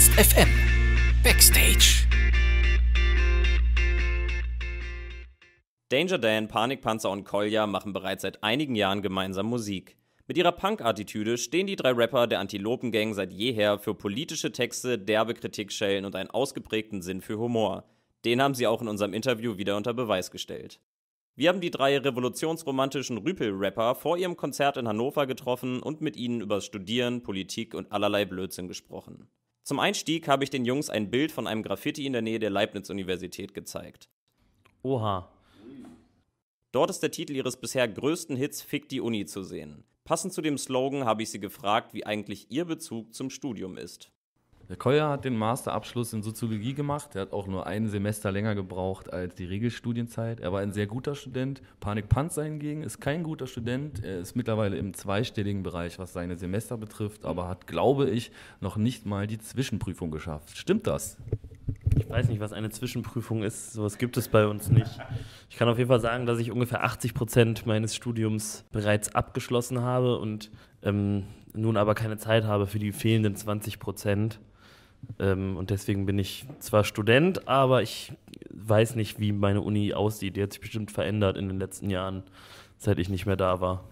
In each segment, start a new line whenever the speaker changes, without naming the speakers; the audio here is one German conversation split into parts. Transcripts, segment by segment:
Ernst FM.
Backstage. Danger Dan, Panikpanzer und Kolja machen bereits seit einigen Jahren gemeinsam Musik. Mit ihrer Punk-Attitüde stehen die drei Rapper der Antilopengang seit jeher für politische Texte, derbe Kritikschellen und einen ausgeprägten Sinn für Humor. Den haben sie auch in unserem Interview wieder unter Beweis gestellt. Wir haben die drei revolutionsromantischen Rüpel-Rapper vor ihrem Konzert in Hannover getroffen und mit ihnen über Studieren, Politik und allerlei Blödsinn gesprochen. Zum Einstieg habe ich den Jungs ein Bild von einem Graffiti in der Nähe der Leibniz-Universität gezeigt. Oha. Dort ist der Titel ihres bisher größten Hits Fick die Uni zu sehen. Passend zu dem Slogan habe ich sie gefragt, wie eigentlich ihr Bezug zum Studium ist.
Der Koya hat den Masterabschluss in Soziologie gemacht. Er hat auch nur ein Semester länger gebraucht als die Regelstudienzeit. Er war ein sehr guter Student. Panik Panzer hingegen ist kein guter Student. Er ist mittlerweile im zweistelligen Bereich, was seine Semester betrifft, aber hat, glaube ich, noch nicht mal die Zwischenprüfung geschafft. Stimmt das? Ich weiß nicht, was eine Zwischenprüfung ist. Sowas gibt es bei uns nicht. Ich kann auf jeden Fall
sagen, dass ich ungefähr 80 Prozent meines Studiums bereits abgeschlossen habe und ähm, nun aber keine Zeit habe für die fehlenden 20 Prozent. Ähm, und deswegen bin ich zwar Student, aber ich weiß nicht, wie meine Uni aussieht. Die hat sich bestimmt verändert in den letzten Jahren, seit ich nicht mehr da war.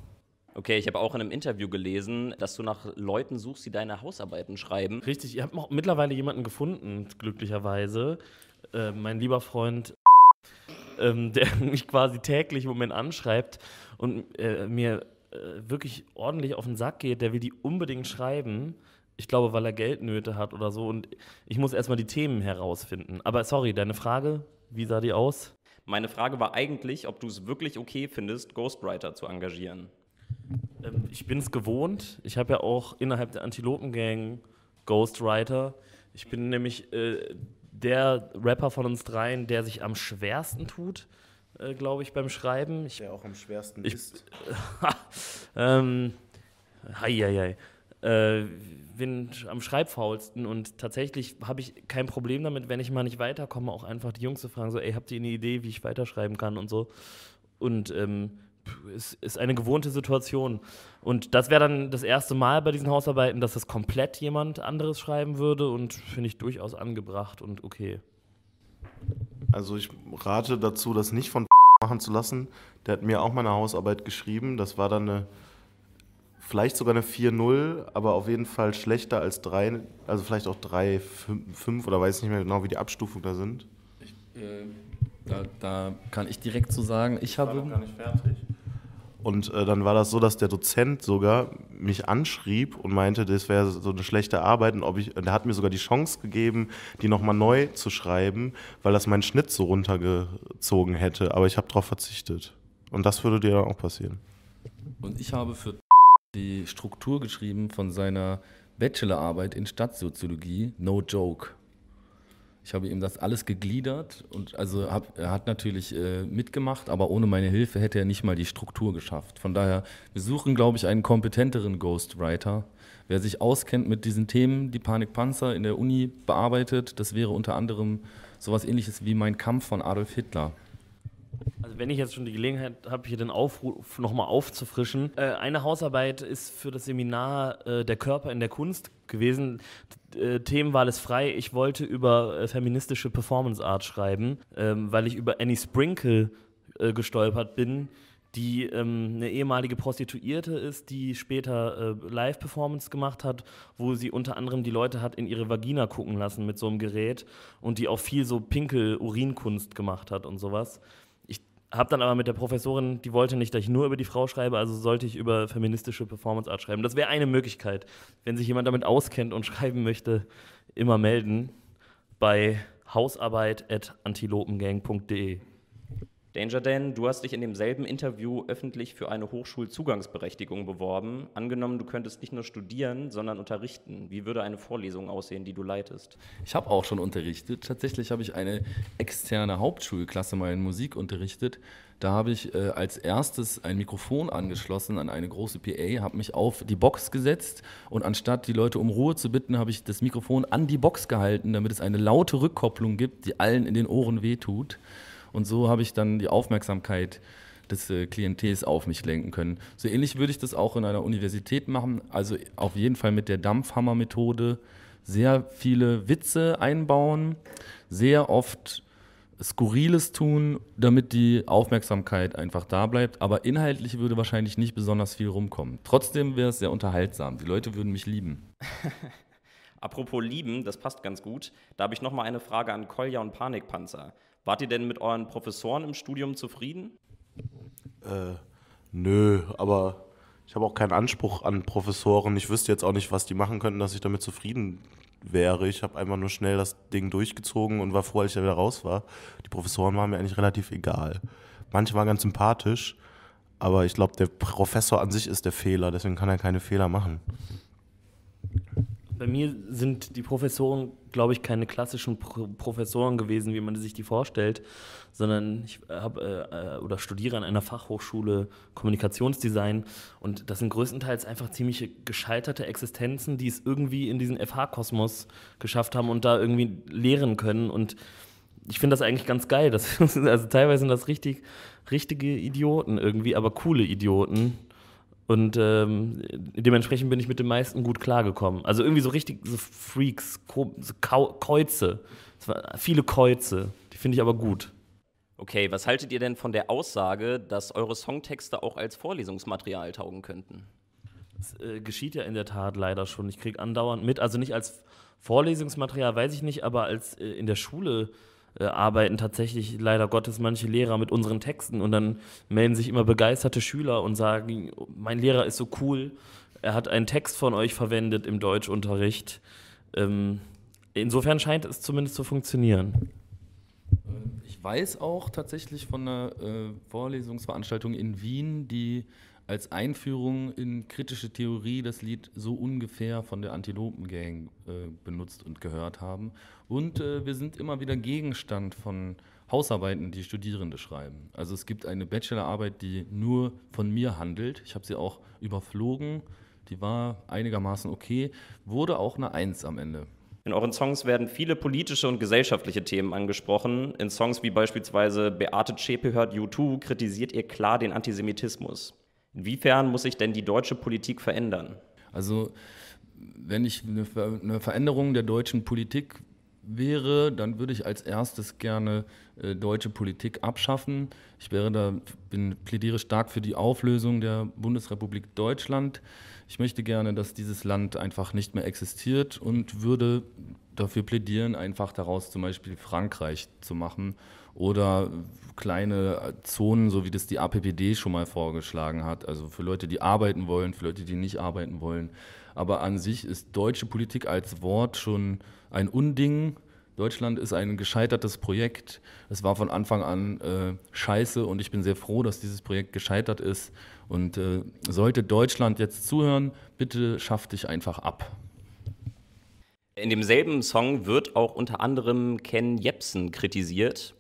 Okay, ich habe auch in einem Interview gelesen, dass du nach Leuten suchst, die deine Hausarbeiten schreiben. Richtig, ich habe mittlerweile jemanden gefunden,
glücklicherweise. Äh, mein lieber Freund, ähm, der mich quasi täglich im Moment anschreibt und äh, mir äh, wirklich ordentlich auf den Sack geht, der will die unbedingt schreiben. Ich glaube, weil er Geldnöte hat oder so. Und ich muss erstmal die
Themen herausfinden. Aber sorry, deine Frage, wie sah die aus? Meine Frage war eigentlich, ob du es wirklich okay findest, Ghostwriter zu engagieren.
Ähm, ich bin es gewohnt. Ich habe ja auch innerhalb der Antilopen-Gang Ghostwriter. Ich bin nämlich äh, der Rapper von uns dreien, der sich am schwersten tut, äh, glaube ich, beim Schreiben. Ich, der auch am schwersten ich, ist. ähm, hei, hei, hei äh, bin am schreibfaulsten und tatsächlich habe ich kein Problem damit, wenn ich mal nicht weiterkomme, auch einfach die Jungs zu fragen, so, ey, habt ihr eine Idee, wie ich weiterschreiben kann und so. Und ähm, ist, ist eine gewohnte Situation. Und das wäre dann das erste Mal bei diesen Hausarbeiten, dass das komplett jemand anderes schreiben würde und finde ich durchaus angebracht
und okay. Also ich rate dazu, das nicht von machen zu lassen. Der hat mir auch meine Hausarbeit geschrieben. Das war dann eine vielleicht sogar eine 4-0, aber auf jeden Fall schlechter als 3, also vielleicht auch 3, 5 oder weiß nicht mehr genau, wie die Abstufungen da sind.
Ich, äh, da, da, kann ich direkt zu so sagen, ich, ich habe. gar nicht fertig.
Und äh, dann war das so, dass der Dozent sogar mich anschrieb und meinte, das wäre so eine schlechte Arbeit. Und ob ich, und er hat mir sogar die Chance gegeben, die nochmal neu zu schreiben, weil das meinen Schnitt so runtergezogen hätte. Aber ich habe darauf verzichtet. Und das würde dir dann auch passieren.
Und ich habe für die Struktur geschrieben von seiner Bachelorarbeit in Stadtsoziologie, No Joke. Ich habe ihm das alles gegliedert und also hab, er hat natürlich äh, mitgemacht, aber ohne meine Hilfe hätte er nicht mal die Struktur geschafft. Von daher, wir suchen, glaube ich, einen kompetenteren Ghostwriter. Wer sich auskennt mit diesen Themen, die Panikpanzer in der Uni bearbeitet, das wäre unter anderem sowas ähnliches wie Mein Kampf von Adolf Hitler.
Also wenn ich jetzt schon die Gelegenheit habe, hier den Aufruf nochmal aufzufrischen. Äh, eine Hausarbeit ist für das Seminar äh, Der Körper in der Kunst gewesen. Äh, Themenwahl ist frei. Ich wollte über äh, feministische Performance Art schreiben, ähm, weil ich über Annie Sprinkle äh, gestolpert bin, die ähm, eine ehemalige Prostituierte ist, die später äh, Live-Performance gemacht hat, wo sie unter anderem die Leute hat in ihre Vagina gucken lassen mit so einem Gerät und die auch viel so Pinkel-Urinkunst gemacht hat und sowas. Hab dann aber mit der Professorin, die wollte nicht, dass ich nur über die Frau schreibe, also sollte ich über feministische Performance Art schreiben. Das wäre eine Möglichkeit. Wenn sich jemand damit auskennt und schreiben möchte, immer melden
bei hausarbeit.antilopengang.de. Danger Dan, du hast dich in demselben Interview öffentlich für eine Hochschulzugangsberechtigung beworben. Angenommen, du könntest nicht nur studieren, sondern unterrichten. Wie würde eine Vorlesung aussehen, die du leitest? Ich habe auch schon
unterrichtet. Tatsächlich habe ich eine externe Hauptschulklasse mal in Musik unterrichtet. Da habe ich äh, als erstes ein Mikrofon angeschlossen an eine große PA, habe mich auf die Box gesetzt und anstatt die Leute um Ruhe zu bitten, habe ich das Mikrofon an die Box gehalten, damit es eine laute Rückkopplung gibt, die allen in den Ohren wehtut. Und so habe ich dann die Aufmerksamkeit des äh, Klientels auf mich lenken können. So ähnlich würde ich das auch in einer Universität machen, also auf jeden Fall mit der Dampfhammer-Methode sehr viele Witze einbauen, sehr oft Skurriles tun, damit die Aufmerksamkeit einfach da bleibt. Aber inhaltlich würde wahrscheinlich nicht besonders viel rumkommen. Trotzdem wäre es sehr unterhaltsam. Die Leute würden mich lieben.
Apropos lieben, das passt ganz gut. Da habe ich nochmal eine Frage an Kolja und Panikpanzer. Wart ihr denn mit euren Professoren im Studium zufrieden?
Äh, nö, aber ich habe auch keinen Anspruch an Professoren. Ich wüsste jetzt auch nicht, was die machen könnten, dass ich damit zufrieden wäre. Ich habe einfach nur schnell das Ding durchgezogen und war froh, als ich da wieder raus war. Die Professoren waren mir eigentlich relativ egal. Manche waren ganz sympathisch, aber ich glaube, der Professor an sich ist der Fehler, deswegen kann er keine Fehler machen
bei mir sind die Professoren, glaube ich, keine klassischen Pro Professoren gewesen, wie man sich die vorstellt, sondern ich habe äh, äh, oder studiere an einer Fachhochschule Kommunikationsdesign und das sind größtenteils einfach ziemlich gescheiterte Existenzen, die es irgendwie in diesen FH-Kosmos geschafft haben und da irgendwie lehren können und ich finde das eigentlich ganz geil. Das, also teilweise sind das richtig, richtige Idioten irgendwie, aber coole Idioten. Und ähm, dementsprechend bin ich mit den meisten gut klargekommen. Also irgendwie so richtig so Freaks, so Käuze. viele Käuze. Die finde ich aber gut.
Okay, was haltet ihr denn von der Aussage, dass eure Songtexte auch als Vorlesungsmaterial taugen könnten? Das äh, geschieht
ja in der Tat leider schon. Ich kriege andauernd mit, also nicht als Vorlesungsmaterial, weiß ich nicht, aber als äh, in der Schule äh, arbeiten tatsächlich leider Gottes manche Lehrer mit unseren Texten und dann melden sich immer begeisterte Schüler und sagen, mein Lehrer ist so cool, er hat einen Text von euch verwendet im Deutschunterricht. Ähm, insofern scheint es zumindest zu funktionieren.
Äh, ich weiß auch tatsächlich von einer äh, Vorlesungsveranstaltung in Wien, die als Einführung in kritische Theorie das Lied so ungefähr von der Antilopengang äh, benutzt und gehört haben. Und wir sind immer wieder Gegenstand von Hausarbeiten, die Studierende schreiben. Also es gibt eine Bachelorarbeit, die nur von mir handelt. Ich habe sie auch überflogen. Die war
einigermaßen okay, wurde auch eine Eins am Ende. In euren Songs werden viele politische und gesellschaftliche Themen angesprochen. In Songs wie beispielsweise Beate Zschäpe hört U2 kritisiert ihr klar den Antisemitismus. Inwiefern muss sich denn die deutsche Politik verändern?
Also wenn ich eine Veränderung der deutschen Politik wäre, dann würde ich als erstes gerne äh, deutsche Politik abschaffen. Ich wäre da, bin, plädiere stark für die Auflösung der Bundesrepublik Deutschland. Ich möchte gerne, dass dieses Land einfach nicht mehr existiert und würde dafür plädieren, einfach daraus zum Beispiel Frankreich zu machen oder kleine Zonen, so wie das die APPD schon mal vorgeschlagen hat, also für Leute, die arbeiten wollen, für Leute, die nicht arbeiten wollen, aber an sich ist deutsche Politik als Wort schon ein Unding. Deutschland ist ein gescheitertes Projekt. Es war von Anfang an äh, scheiße und ich bin sehr froh, dass dieses Projekt gescheitert ist. Und äh, sollte Deutschland jetzt zuhören, bitte schaff dich einfach ab.
In demselben Song wird auch unter anderem Ken Jepsen kritisiert.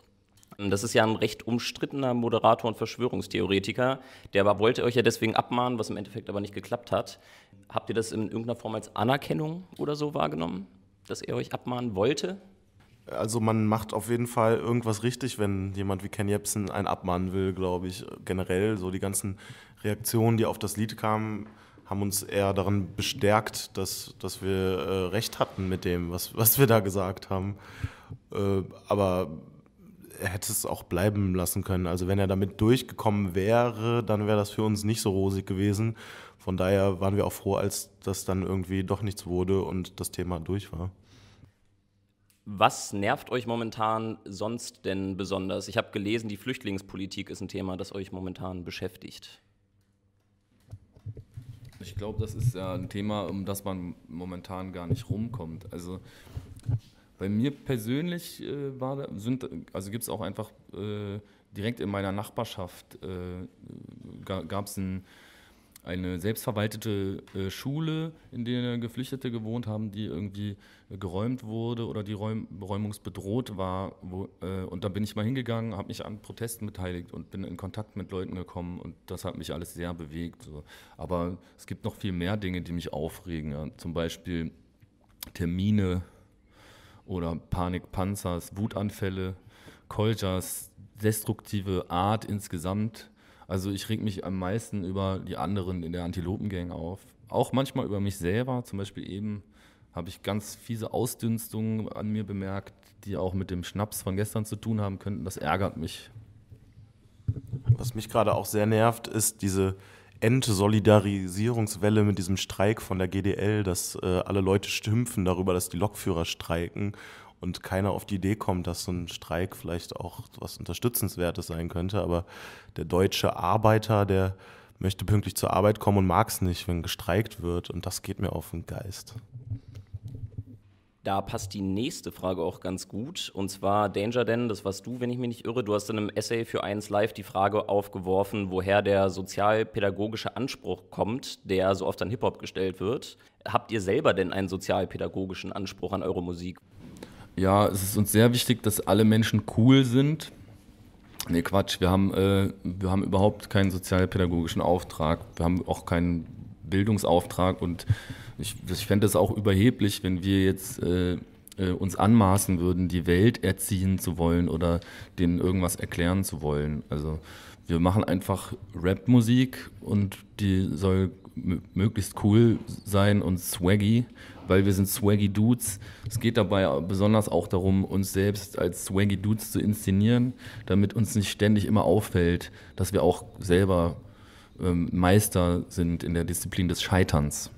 Das ist ja ein recht umstrittener Moderator und Verschwörungstheoretiker. Der aber wollte euch ja deswegen abmahnen, was im Endeffekt aber nicht geklappt hat. Habt ihr das in irgendeiner Form als
Anerkennung
oder so wahrgenommen, dass er euch abmahnen wollte?
Also man macht auf jeden Fall irgendwas richtig, wenn jemand wie Ken Jebsen einen abmahnen will, glaube ich. Generell so die ganzen Reaktionen, die auf das Lied kamen, haben uns eher daran bestärkt, dass, dass wir äh, recht hatten mit dem, was, was wir da gesagt haben. Äh, aber er hätte es auch bleiben lassen können. Also wenn er damit durchgekommen wäre, dann wäre das für uns nicht so rosig gewesen. Von daher waren wir auch froh, als das dann irgendwie doch nichts wurde und das Thema durch war.
Was nervt euch momentan sonst denn besonders? Ich habe gelesen, die Flüchtlingspolitik ist ein Thema, das euch momentan beschäftigt.
Ich glaube, das ist ja ein Thema, um das man momentan gar nicht rumkommt. Also bei mir persönlich äh, war, sind, also gibt es auch einfach äh, direkt in meiner Nachbarschaft äh, gab es ein, eine selbstverwaltete äh, Schule, in der Geflüchtete gewohnt haben, die irgendwie geräumt wurde oder die Räum, räumungsbedroht war. Wo, äh, und da bin ich mal hingegangen, habe mich an Protesten beteiligt und bin in Kontakt mit Leuten gekommen und das hat mich alles sehr bewegt. So. Aber es gibt noch viel mehr Dinge, die mich aufregen. Ja. Zum Beispiel Termine oder Panikpanzers, Wutanfälle, Koljas destruktive Art insgesamt. Also ich reg mich am meisten über die anderen in der Antilopengang auf. Auch manchmal über mich selber. Zum Beispiel eben habe ich ganz fiese Ausdünstungen an mir bemerkt,
die auch mit dem Schnaps von gestern zu tun haben könnten. Das ärgert mich. Was mich gerade auch sehr nervt, ist diese Entsolidarisierungswelle mit diesem Streik von der GDL, dass äh, alle Leute stümpfen darüber, dass die Lokführer streiken und keiner auf die Idee kommt, dass so ein Streik vielleicht auch was Unterstützenswertes sein könnte. Aber der deutsche Arbeiter, der möchte pünktlich zur Arbeit kommen und mag es nicht, wenn gestreikt wird. Und das geht mir auf den Geist.
Da passt die nächste Frage auch ganz gut. Und zwar Danger Den, das warst du, wenn ich mich nicht irre. Du hast in einem Essay für 1 Live die Frage aufgeworfen, woher der sozialpädagogische Anspruch kommt, der so oft an Hip-Hop gestellt wird. Habt ihr selber denn einen sozialpädagogischen Anspruch an eure Musik?
Ja, es ist uns sehr wichtig, dass alle Menschen cool sind. Nee, Quatsch, wir haben, äh, wir haben überhaupt keinen sozialpädagogischen Auftrag. Wir haben auch keinen Bildungsauftrag und ich, ich fände es auch überheblich, wenn wir jetzt äh, äh, uns anmaßen würden, die Welt erziehen zu wollen oder denen irgendwas erklären zu wollen. Also wir machen einfach Rap-Musik und die soll möglichst cool sein und swaggy, weil wir sind swaggy Dudes. Es geht dabei besonders auch darum, uns selbst als swaggy Dudes zu inszenieren, damit uns nicht ständig immer auffällt, dass wir auch selber ähm, Meister sind in der Disziplin des Scheiterns.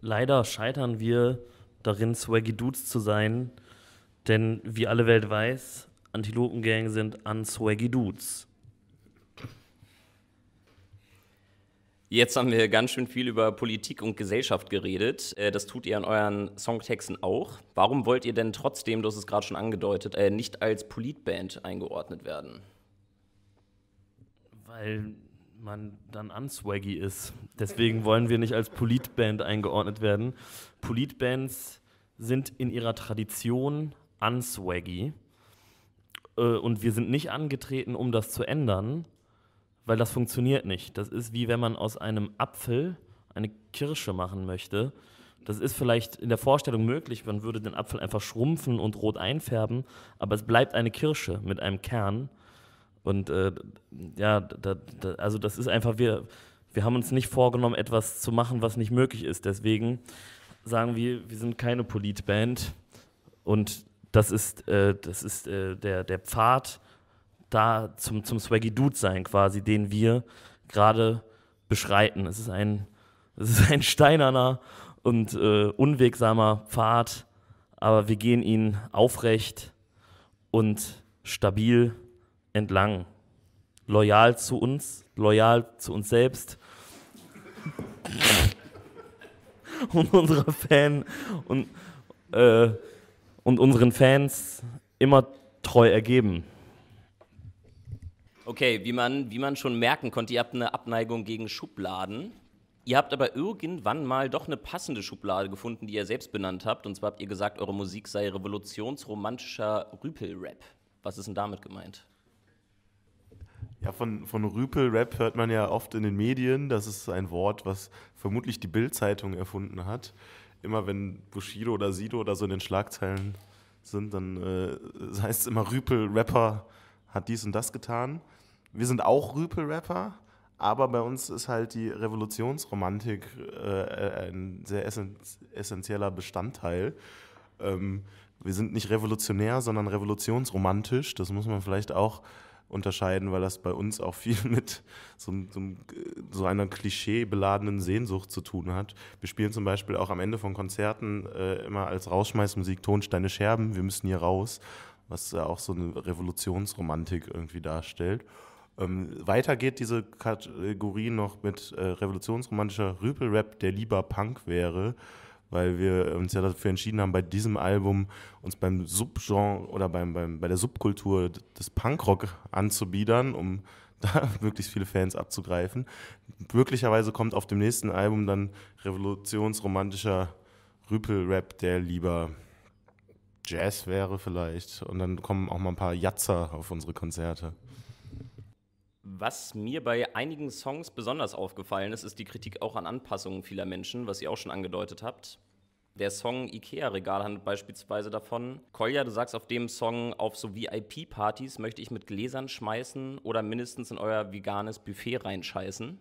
Leider scheitern wir darin, Swaggy Dudes zu sein, denn wie alle Welt weiß, Antilopengang sind Swaggy Dudes.
Jetzt haben wir ganz schön viel über Politik und Gesellschaft geredet. Äh, das tut ihr in euren Songtexten auch. Warum wollt ihr denn trotzdem, du hast es gerade schon angedeutet, äh, nicht als Politband eingeordnet werden?
Weil man dann unswaggy ist. Deswegen wollen wir nicht als Politband eingeordnet werden. Politbands sind in ihrer Tradition unswaggy. Äh, und wir sind nicht angetreten, um das zu ändern, weil das funktioniert nicht. Das ist wie wenn man aus einem Apfel eine Kirsche machen möchte. Das ist vielleicht in der Vorstellung möglich, man würde den Apfel einfach schrumpfen und rot einfärben, aber es bleibt eine Kirsche mit einem Kern und äh, ja, da, da, also das ist einfach, wir, wir haben uns nicht vorgenommen, etwas zu machen, was nicht möglich ist. Deswegen sagen wir, wir sind keine Politband. Und das ist, äh, das ist äh, der, der Pfad da zum, zum Swaggy Dude sein quasi, den wir gerade beschreiten. Es ist ein, es ist ein steinerner und äh, unwegsamer Pfad, aber wir gehen ihn aufrecht und stabil entlang. Loyal zu uns, loyal zu uns selbst und unserer Fan und, äh, und unseren Fans immer treu ergeben.
Okay, wie man, wie man schon merken konnte, ihr habt eine Abneigung gegen Schubladen. Ihr habt aber irgendwann mal doch eine passende Schublade gefunden, die ihr selbst benannt habt. Und zwar habt ihr gesagt, eure Musik sei revolutionsromantischer Rüpelrap. Was ist denn damit gemeint?
Ja, von, von Rüpel-Rap hört man ja oft in den Medien. Das ist ein Wort, was vermutlich die Bild-Zeitung erfunden hat. Immer wenn Bushido oder Sido oder so in den Schlagzeilen sind, dann äh, heißt es immer, Rüpel-Rapper hat dies und das getan. Wir sind auch Rüpel-Rapper, aber bei uns ist halt die Revolutionsromantik äh, ein sehr essentieller Bestandteil. Ähm, wir sind nicht revolutionär, sondern revolutionsromantisch. Das muss man vielleicht auch unterscheiden, weil das bei uns auch viel mit so, so, so einer klischeebeladenen Sehnsucht zu tun hat. Wir spielen zum Beispiel auch am Ende von Konzerten äh, immer als Rausschmeißmusik Tonsteine Scherben, wir müssen hier raus, was ja auch so eine Revolutionsromantik irgendwie darstellt. Ähm, weiter geht diese Kategorie noch mit äh, revolutionsromantischer Rüpelrap, der lieber Punk wäre weil wir uns ja dafür entschieden haben, bei diesem Album uns beim Subgenre oder beim, beim, bei der Subkultur des Punkrock anzubiedern, um da möglichst viele Fans abzugreifen. Möglicherweise kommt auf dem nächsten Album dann revolutionsromantischer Rüpel-Rap, der lieber Jazz wäre vielleicht. Und dann kommen auch mal ein paar Jatzer auf unsere Konzerte.
Was mir bei einigen Songs besonders aufgefallen ist, ist die Kritik auch an Anpassungen vieler Menschen, was ihr auch schon angedeutet habt. Der Song Ikea-Regal handelt beispielsweise davon. Kolja, du sagst auf dem Song, auf so VIP-Partys möchte ich mit Gläsern schmeißen oder mindestens in euer veganes Buffet reinscheißen.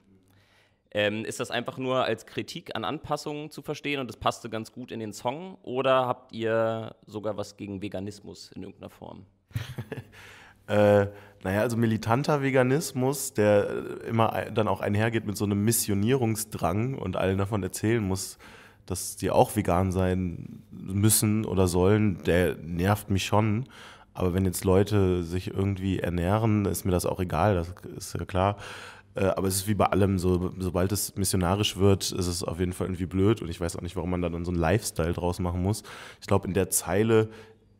Ähm, ist das einfach nur als Kritik an Anpassungen zu verstehen und das passte ganz gut in den Song? Oder habt ihr sogar was gegen Veganismus in irgendeiner Form?
äh, naja, also militanter Veganismus, der äh, immer dann auch einhergeht mit so einem Missionierungsdrang und allen davon erzählen muss, dass die auch vegan sein müssen oder sollen, der nervt mich schon. Aber wenn jetzt Leute sich irgendwie ernähren, ist mir das auch egal, das ist ja klar. Äh, aber es ist wie bei allem, so, sobald es missionarisch wird, ist es auf jeden Fall irgendwie blöd und ich weiß auch nicht, warum man da dann so einen Lifestyle draus machen muss. Ich glaube, in der Zeile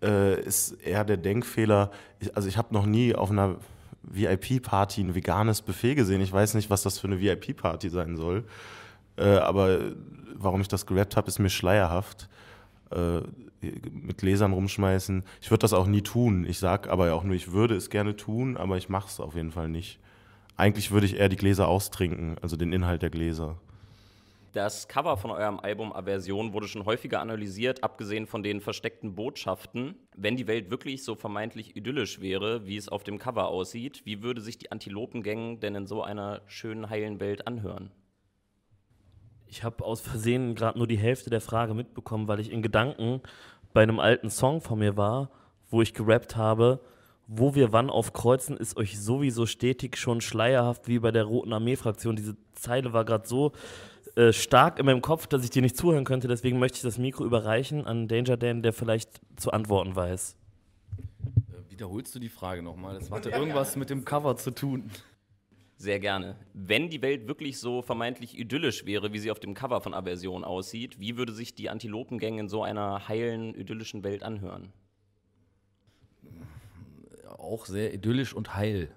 äh, ist eher der Denkfehler. Ich, also ich habe noch nie auf einer VIP-Party ein veganes Buffet gesehen. Ich weiß nicht, was das für eine VIP-Party sein soll. Äh, aber warum ich das gerappt habe, ist mir schleierhaft. Äh, mit Gläsern rumschmeißen. Ich würde das auch nie tun. Ich sage aber auch nur, ich würde es gerne tun, aber ich mache es auf jeden Fall nicht. Eigentlich würde ich eher die Gläser austrinken, also den Inhalt der Gläser.
Das Cover von eurem Album Aversion wurde schon häufiger analysiert, abgesehen von den versteckten Botschaften. Wenn die Welt wirklich so vermeintlich idyllisch wäre, wie es auf dem Cover aussieht, wie würde sich die Antilopengang denn in so einer schönen, heilen Welt anhören?
Ich habe aus Versehen gerade nur die Hälfte der Frage mitbekommen, weil ich in Gedanken bei einem alten Song von mir war, wo ich gerappt habe, wo wir wann aufkreuzen, ist euch sowieso stetig schon schleierhaft wie bei der Roten Armee-Fraktion. Diese Zeile war gerade so äh, stark in meinem Kopf, dass ich dir nicht zuhören könnte. Deswegen möchte ich das Mikro überreichen an Danger Dan, der vielleicht zu antworten weiß.
Äh, wiederholst du die Frage nochmal? Das hatte irgendwas mit dem Cover zu tun. Sehr gerne. Wenn die Welt wirklich so vermeintlich idyllisch wäre, wie sie auf dem Cover von Aversion aussieht, wie würde sich die Antilopengang in so einer heilen, idyllischen Welt anhören?
Auch sehr idyllisch und heil.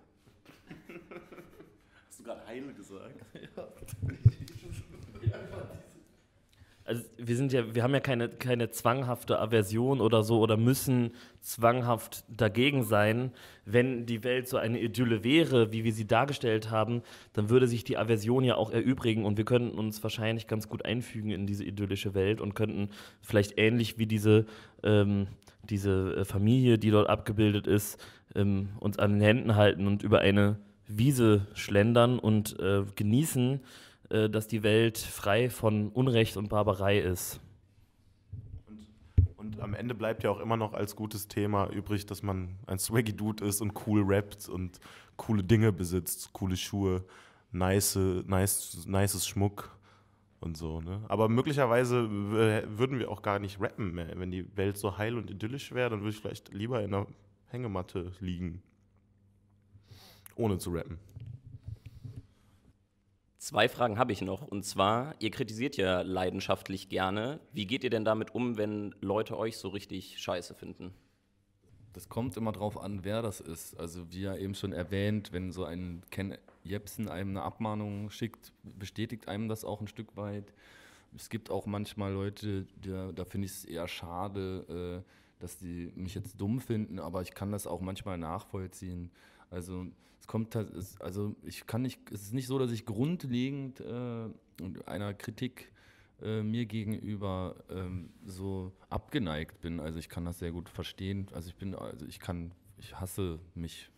Hast du gerade heil gesagt? ja.
Also wir sind ja, wir haben ja keine, keine zwanghafte Aversion oder so oder müssen zwanghaft dagegen sein. Wenn die Welt so eine Idylle wäre, wie wir sie dargestellt haben, dann würde sich die Aversion ja auch erübrigen und wir könnten uns wahrscheinlich ganz gut einfügen in diese idyllische Welt und könnten vielleicht ähnlich wie diese, ähm, diese äh, Familie, die dort abgebildet ist, ähm, uns an den Händen halten und über eine Wiese schlendern und äh, genießen äh, dass die Welt frei
von Unrecht und Barbarei ist. Und, am Ende bleibt ja auch immer noch als gutes Thema übrig, dass man ein swaggy Dude ist und cool rappt und coole Dinge besitzt, coole Schuhe, nice, nice, nices Schmuck und so. Ne? Aber möglicherweise würden wir auch gar nicht rappen mehr. Wenn die Welt so heil und idyllisch wäre, dann würde ich vielleicht lieber in einer Hängematte liegen. Ohne zu rappen. Zwei Fragen habe ich noch. Und zwar, ihr
kritisiert ja leidenschaftlich gerne. Wie geht ihr denn damit um, wenn Leute euch so richtig scheiße finden?
Das kommt immer drauf an, wer das ist. Also, wie ja eben schon erwähnt, wenn so ein Ken Jepsen einem eine Abmahnung schickt, bestätigt einem das auch ein Stück weit. Es gibt auch manchmal Leute, da, da finde ich es eher schade, äh, dass die mich jetzt dumm finden, aber ich kann das auch manchmal nachvollziehen. Also kommt, also ich kann nicht, es ist nicht so, dass ich grundlegend äh, einer Kritik äh, mir gegenüber ähm, so abgeneigt bin. Also ich kann das sehr gut verstehen. Also ich bin, also ich kann, ich hasse mich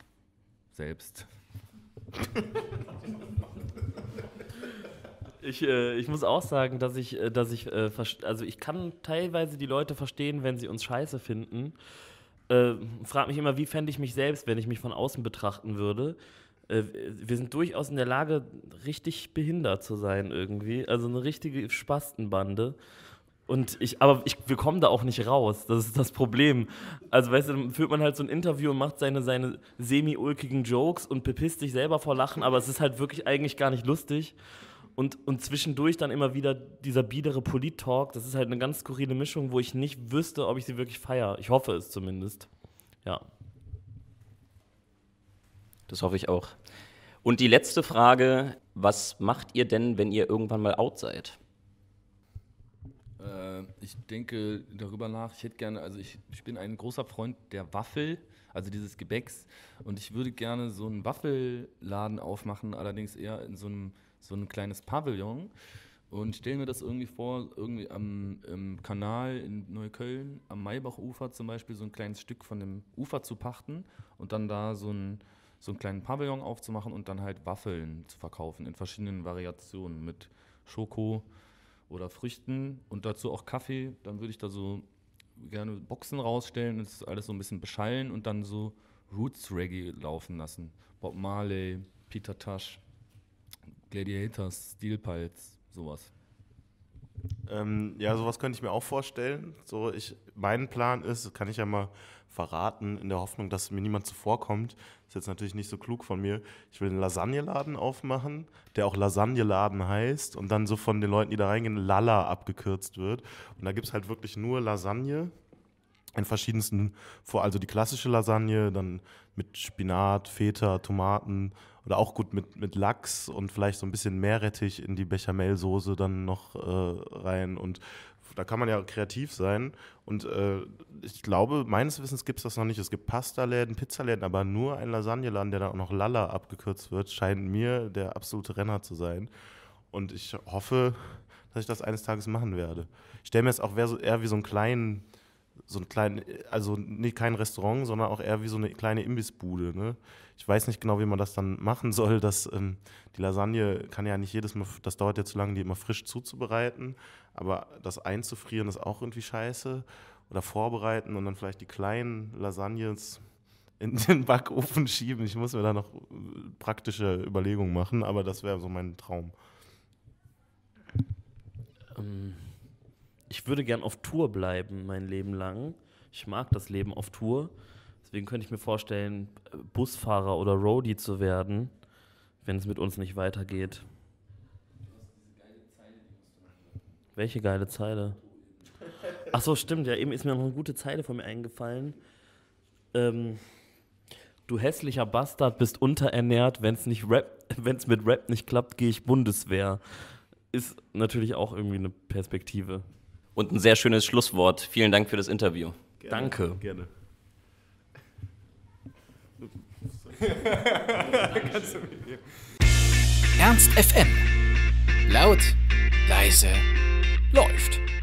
selbst. ich, äh, ich muss auch
sagen, dass ich, äh, dass ich, äh, also ich kann teilweise die Leute verstehen, wenn sie uns scheiße finden äh, frage mich immer, wie fände ich mich selbst, wenn ich mich von außen betrachten würde. Äh, wir sind durchaus in der Lage, richtig behindert zu sein irgendwie. Also eine richtige Spastenbande. Und ich, aber ich, wir kommen da auch nicht raus. Das ist das Problem. Also, weißt du, dann führt man halt so ein Interview und macht seine, seine semi-ulkigen Jokes und bepisst sich selber vor Lachen, aber es ist halt wirklich eigentlich gar nicht lustig. Und, und zwischendurch dann immer wieder dieser biedere Polit-Talk. Das ist halt eine ganz skurrile Mischung, wo ich nicht wüsste, ob ich sie wirklich feiere. Ich
hoffe es zumindest. Ja. Das hoffe ich auch. Und die letzte Frage: Was macht ihr denn, wenn ihr irgendwann mal out seid?
Äh, ich denke darüber nach, ich hätte gerne, also ich, ich bin ein großer Freund der Waffel, also dieses Gebäcks. Und ich würde gerne so einen Waffelladen aufmachen, allerdings eher in so einem so ein kleines Pavillon. Und stellen mir das irgendwie vor, irgendwie am im Kanal in Neukölln, am Maybachufer zum Beispiel, so ein kleines Stück von dem Ufer zu pachten und dann da so ein so einen kleinen Pavillon aufzumachen und dann halt Waffeln zu verkaufen in verschiedenen Variationen mit Schoko, oder Früchten und dazu auch Kaffee, dann würde ich da so gerne Boxen rausstellen und das alles so ein bisschen beschallen und dann so Roots Reggae laufen lassen. Bob
Marley, Peter Tosh, Gladiators, Steel Pulse, sowas. Ähm, ja, sowas könnte ich mir auch vorstellen. So, ich, mein Plan ist, kann ich ja mal verraten, in der Hoffnung, dass mir niemand zuvorkommt. Ist jetzt natürlich nicht so klug von mir. Ich will einen Lasagneladen aufmachen, der auch Lasagneladen heißt und dann so von den Leuten, die da reingehen, Lala abgekürzt wird. Und da gibt es halt wirklich nur Lasagne in verschiedensten, vor also die klassische Lasagne, dann mit Spinat, Feta, Tomaten oder auch gut mit, mit Lachs und vielleicht so ein bisschen Meerrettich in die Bechamelsoße dann noch äh, rein. Und da kann man ja kreativ sein. Und äh, ich glaube, meines Wissens gibt es das noch nicht. Es gibt Pastaläden, Pizzaläden, aber nur ein Lasagneladen, der dann auch noch Lala abgekürzt wird, scheint mir der absolute Renner zu sein. Und ich hoffe, dass ich das eines Tages machen werde. Ich stelle mir es auch eher wie so einen kleinen so ein kleinen, also nicht kein Restaurant, sondern auch eher wie so eine kleine Imbissbude. Ne? Ich weiß nicht genau, wie man das dann machen soll. Dass, ähm, die Lasagne kann ja nicht jedes Mal, das dauert ja zu lange, die immer frisch zuzubereiten. Aber das einzufrieren ist auch irgendwie scheiße. Oder vorbereiten und dann vielleicht die kleinen Lasagnes in den Backofen schieben. Ich muss mir da noch äh, praktische Überlegungen machen, aber das wäre so mein Traum. Ähm ich würde gern auf Tour bleiben mein Leben lang. Ich
mag das Leben auf Tour. Deswegen könnte ich mir vorstellen, äh, Busfahrer oder Roadie zu werden, wenn es mit uns nicht weitergeht. Welche geile Zeile? Ach so, stimmt. Ja, eben ist mir noch eine gute Zeile von mir eingefallen. Ähm, du hässlicher Bastard bist unterernährt, wenn es mit Rap nicht klappt, gehe ich Bundeswehr. Ist natürlich auch
irgendwie eine Perspektive und ein sehr schönes Schlusswort. Vielen Dank für das Interview. Gerne, Danke.
Gerne. Ernst FM. Laut, leise, läuft.